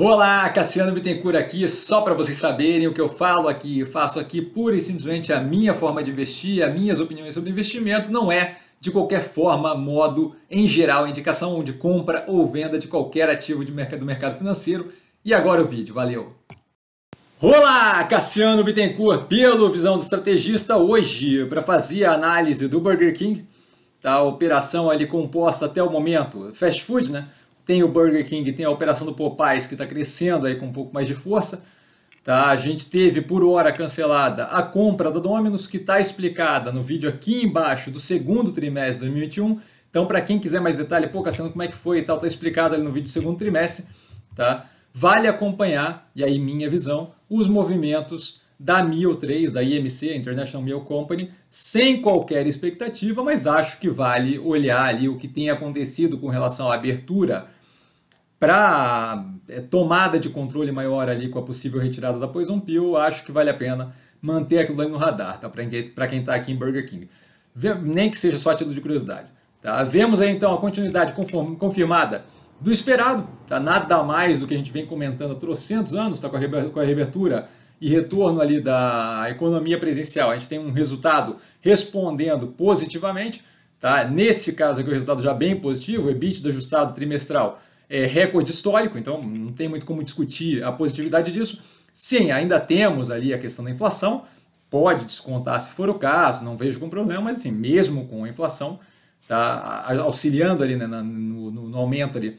Olá, Cassiano Bittencourt aqui, só para vocês saberem o que eu falo aqui, eu faço aqui pura e simplesmente a minha forma de investir, as minhas opiniões sobre investimento, não é de qualquer forma, modo, em geral, indicação de compra ou venda de qualquer ativo de mercado, do mercado financeiro. E agora o vídeo, valeu! Olá, Cassiano Bittencourt, pelo Visão do Estrategista, hoje para fazer a análise do Burger King, tá? a operação ali composta até o momento, fast food, né? tem o Burger King, tem a operação do Popeyes que está crescendo aí com um pouco mais de força. Tá? A gente teve por hora cancelada a compra da Domino's, que está explicada no vídeo aqui embaixo do segundo trimestre de 2021. Então, para quem quiser mais detalhe, pô, Cassiano, como é que foi e tal, está explicado ali no vídeo do segundo trimestre. Tá? Vale acompanhar, e aí minha visão, os movimentos da MIL3, da IMC, International Mio Company, sem qualquer expectativa, mas acho que vale olhar ali o que tem acontecido com relação à abertura para é, tomada de controle maior ali com a possível retirada da Poison Pill, acho que vale a pena manter aquilo ali no radar, tá? Para quem está aqui em Burger King. Nem que seja só título de curiosidade. Tá? Vemos aí então a continuidade confirmada do esperado, tá? nada mais do que a gente vem comentando há trocentos anos, tá? com, a reabertura e retorno ali da economia presencial. A gente tem um resultado respondendo positivamente, tá? nesse caso aqui o resultado já bem positivo, o EBITDA ajustado trimestral é, recorde histórico, então não tem muito como discutir a positividade disso. Sim, ainda temos ali a questão da inflação, pode descontar se for o caso, não vejo com problema, mas assim, mesmo com a inflação, tá auxiliando ali né, no, no, no, aumento ali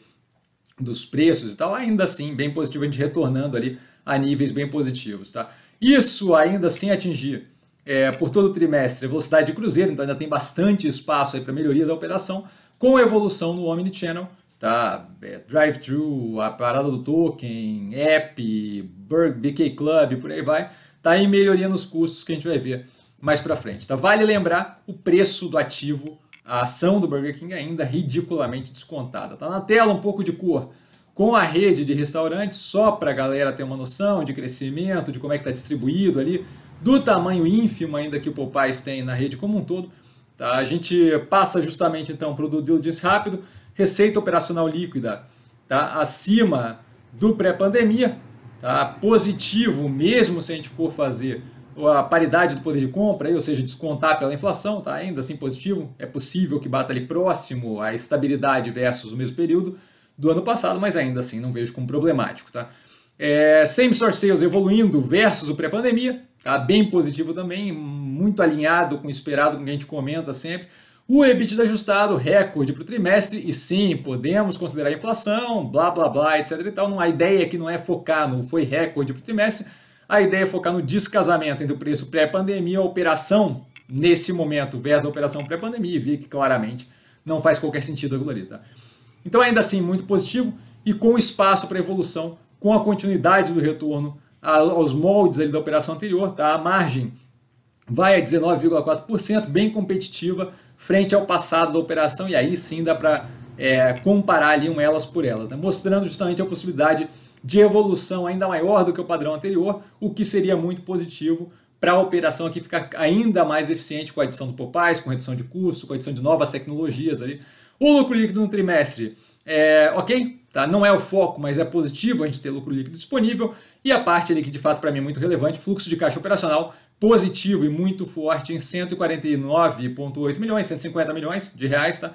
dos preços e tal, ainda assim, bem positivo, a gente retornando ali a níveis bem positivos, tá? Isso ainda sem atingir é, por todo o trimestre a velocidade de cruzeiro, então ainda tem bastante espaço aí para melhoria da operação, com evolução no Omnichannel, tá? É, Drive-thru, a parada do token, app, Berg, BK Club, por aí vai. Tá em melhoria nos custos que a gente vai ver mais para frente. Tá? Vale lembrar o preço do ativo, a ação do Burger King é ainda ridiculamente descontada. Tá na tela um pouco de cor com a rede de restaurantes, só para a galera ter uma noção de crescimento, de como é que está distribuído ali, do tamanho ínfimo ainda que o Popeyes tem na rede como um todo. Tá? A gente passa justamente então para o due diligence rápido receita operacional líquida tá, acima do pré-pandemia, tá, positivo mesmo se a gente for fazer a paridade do poder de compra, ou seja, descontar pela inflação, tá, ainda assim positivo, é possível que bata ali próximo à estabilidade versus o mesmo período do ano passado, mas ainda assim não vejo como problemático. Tá. É, same store sales evoluindo versus o pré-pandemia, tá bem positivo também, muito alinhado com o esperado, com o que a gente comenta sempre. O EBITDA tá ajustado recorde para o trimestre, e sim, podemos considerar inflação, blá blá blá, etc e tal. A ideia aqui não é focar no foi recorde para o trimestre, a ideia é focar no descasamento entre o preço pré-pandemia e a operação nesse momento versus a operação pré-pandemia, e vi que claramente não faz qualquer sentido a ali, tá? Então, ainda assim, muito positivo e com espaço para evolução, com a continuidade do retorno aos moldes ali da operação anterior, tá? A margem vai a 19,4%, bem competitiva, frente ao passado da operação, e aí sim dá para é, comparar ali um elas por elas, né? mostrando justamente a possibilidade de evolução ainda maior do que o padrão anterior, o que seria muito positivo para a operação aqui ficar ainda mais eficiente com a adição do Popais, com redução de custos, com a adição de novas tecnologias ali. O lucro líquido no trimestre, é, ok, tá? não é o foco, mas é positivo a gente ter lucro líquido disponível. E a parte ali que de fato para mim é muito relevante, fluxo de caixa operacional, positivo e muito forte em 149,8 milhões, 150 milhões de reais, tá?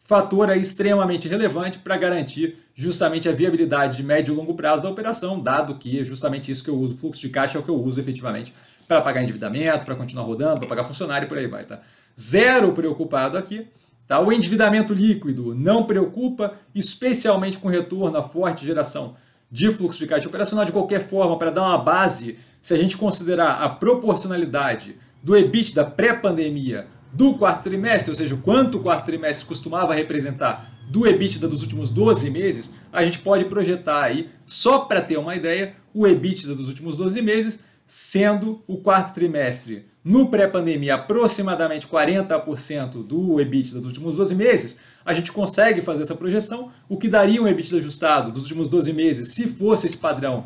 Fator aí extremamente relevante para garantir justamente a viabilidade de médio e longo prazo da operação, dado que é justamente isso que eu uso, fluxo de caixa é o que eu uso efetivamente para pagar endividamento, para continuar rodando, para pagar funcionário e por aí vai, tá? Zero preocupado aqui, tá? O endividamento líquido não preocupa, especialmente com retorno à forte geração de fluxo de caixa operacional de qualquer forma para dar uma base se a gente considerar a proporcionalidade do EBIT da pré-pandemia do quarto trimestre, ou seja, o quanto o quarto trimestre costumava representar do EBITDA dos últimos 12 meses, a gente pode projetar aí, só para ter uma ideia, o EBITDA dos últimos 12 meses, sendo o quarto trimestre no pré-pandemia aproximadamente 40% do EBITDA dos últimos 12 meses, a gente consegue fazer essa projeção, o que daria um EBITDA ajustado dos últimos 12 meses, se fosse esse padrão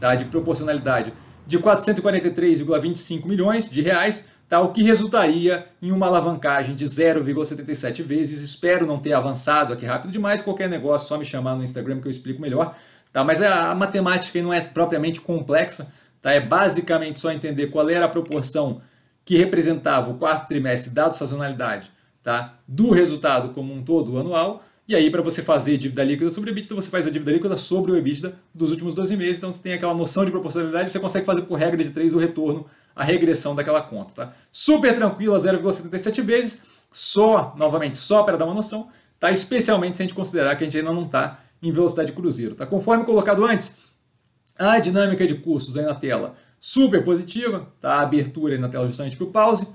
tá, de proporcionalidade de 443,25 milhões de reais, tá? o que resultaria em uma alavancagem de 0,77 vezes. Espero não ter avançado aqui rápido demais. Qualquer negócio, só me chamar no Instagram que eu explico melhor. Tá? Mas a matemática não é propriamente complexa, tá? é basicamente só entender qual era a proporção que representava o quarto trimestre, dado sazonalidade, tá? do resultado como um todo anual, e aí, para você fazer dívida líquida sobre o EBITDA, você faz a dívida líquida sobre o EBITDA dos últimos 12 meses. Então, você tem aquela noção de proporcionalidade e você consegue fazer por regra de 3 o retorno, a regressão daquela conta. Tá? Super tranquila, 0,77 vezes. Só, novamente, só para dar uma noção, tá? especialmente se a gente considerar que a gente ainda não está em velocidade cruzeiro. Tá? Conforme colocado antes, a dinâmica de custos aí na tela super positiva, tá? a abertura aí na tela justamente para o pause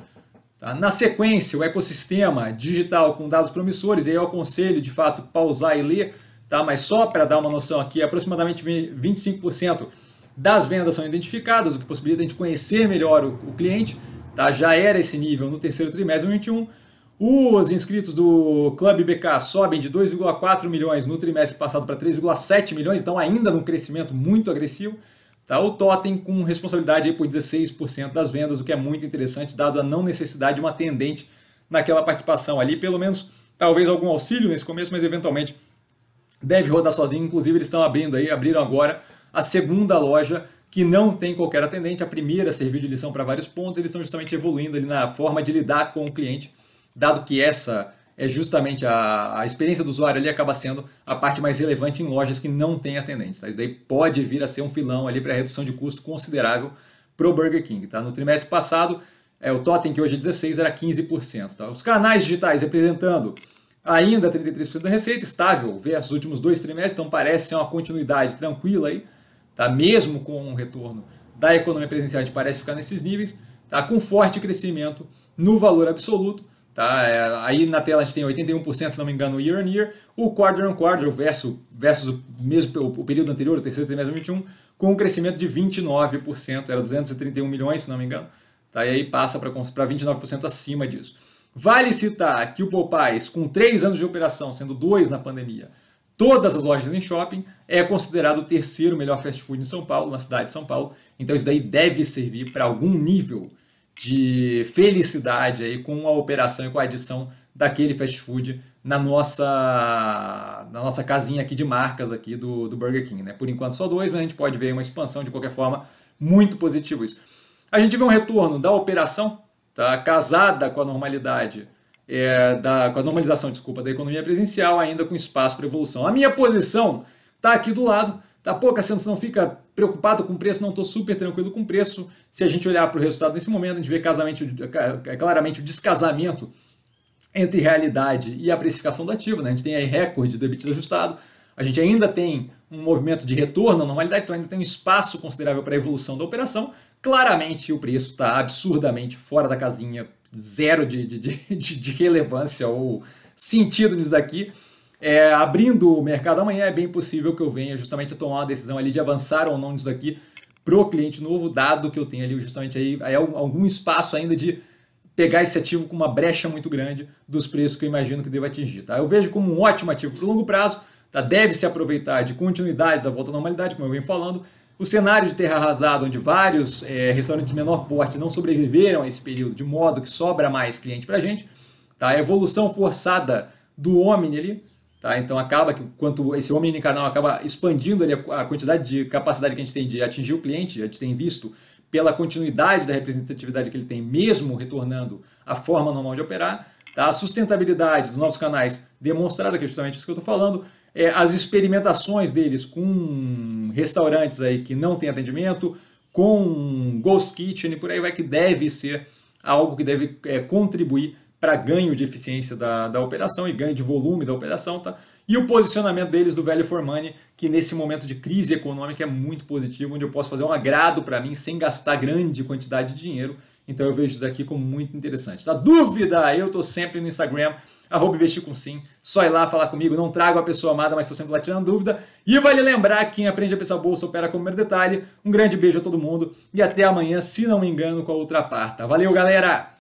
Tá? Na sequência, o ecossistema digital com dados promissores, e aí eu aconselho de fato pausar e ler, tá? mas só para dar uma noção aqui, aproximadamente 25% das vendas são identificadas, o que possibilita a gente conhecer melhor o, o cliente. Tá? Já era esse nível no terceiro trimestre de 2021. Os inscritos do Clube BK sobem de 2,4 milhões no trimestre passado para 3,7 milhões, então ainda num crescimento muito agressivo. Tá? O Totem com responsabilidade aí por 16% das vendas, o que é muito interessante, dado a não necessidade de uma atendente naquela participação ali. Pelo menos, talvez algum auxílio nesse começo, mas eventualmente deve rodar sozinho. Inclusive, eles estão abrindo aí, abriram agora a segunda loja que não tem qualquer atendente. A primeira serviu de lição para vários pontos, eles estão justamente evoluindo ali na forma de lidar com o cliente, dado que essa é justamente a, a experiência do usuário ali acaba sendo a parte mais relevante em lojas que não têm atendentes. Tá? Isso daí pode vir a ser um filão ali para redução de custo considerável para o Burger King. Tá? No trimestre passado, é, o totem que hoje é 16 era 15%. Tá? Os canais digitais representando ainda 33% da receita, estável versus os últimos dois trimestres, então parece ser uma continuidade tranquila aí, tá? mesmo com o um retorno da economia presencial, a gente parece ficar nesses níveis, tá? com forte crescimento no valor absoluto, Tá? É, aí na tela a gente tem 81%, se não me engano, year on year. O quarter on quarter versus, versus o, mesmo, o período anterior, o terceiro trimestre de 2021, com um crescimento de 29%, era 231 milhões, se não me engano. Tá? E aí passa para 29% acima disso. Vale citar que o Popeyes, com três anos de operação, sendo dois na pandemia, todas as lojas em shopping, é considerado o terceiro melhor fast food em São Paulo, na cidade de São Paulo. Então isso daí deve servir para algum nível de felicidade aí com a operação e com a adição daquele fast food na nossa na nossa casinha aqui de marcas aqui do, do Burger King, né? Por enquanto só dois, mas a gente pode ver uma expansão de qualquer forma, muito positivo isso. A gente vê um retorno da operação, tá? Casada com a normalidade, é, da, com a normalização, desculpa, da economia presencial, ainda com espaço para evolução. A minha posição está aqui do lado, Tá, pô, assim você não fica preocupado com o preço? Não, estou super tranquilo com o preço. Se a gente olhar para o resultado nesse momento, a gente vê é, claramente o descasamento entre realidade e a precificação do ativo. Né? A gente tem aí recorde do EBITDA ajustado, a gente ainda tem um movimento de retorno à normalidade, então ainda tem um espaço considerável para a evolução da operação. Claramente o preço está absurdamente fora da casinha, zero de, de, de, de relevância ou sentido nisso daqui. É, abrindo o mercado amanhã, é bem possível que eu venha justamente a tomar uma decisão ali de avançar ou não nisso daqui para o cliente novo, dado que eu tenho ali justamente aí, aí algum espaço ainda de pegar esse ativo com uma brecha muito grande dos preços que eu imagino que deva atingir. Tá? Eu vejo como um ótimo ativo para longo prazo, tá? deve se aproveitar de continuidade da volta à normalidade, como eu venho falando. O cenário de terra arrasada, onde vários é, restaurantes de menor porte não sobreviveram a esse período, de modo que sobra mais cliente para a gente. Tá? A evolução forçada do homem ali, Tá? Então acaba que quanto esse homem canal acaba expandindo ali a quantidade de capacidade que a gente tem de atingir o cliente, a gente tem visto pela continuidade da representatividade que ele tem, mesmo retornando à forma normal de operar, tá? a sustentabilidade dos novos canais demonstrada, que é justamente isso que eu estou falando, é, as experimentações deles com restaurantes aí que não têm atendimento, com Ghost Kitchen e por aí vai, que deve ser algo que deve é, contribuir para ganho de eficiência da, da operação e ganho de volume da operação, tá? E o posicionamento deles do Value for Money, que nesse momento de crise econômica é muito positivo, onde eu posso fazer um agrado para mim sem gastar grande quantidade de dinheiro. Então eu vejo isso daqui como muito interessante. Tá? Dúvida? Eu estou sempre no Instagram, arroba investir com sim. Só ir lá falar comigo, não trago a pessoa amada, mas estou sempre lá tirando dúvida. E vale lembrar que quem aprende a pensar bolsa opera como primeiro detalhe. Um grande beijo a todo mundo e até amanhã, se não me engano, com a outra parte. Tá? Valeu, galera!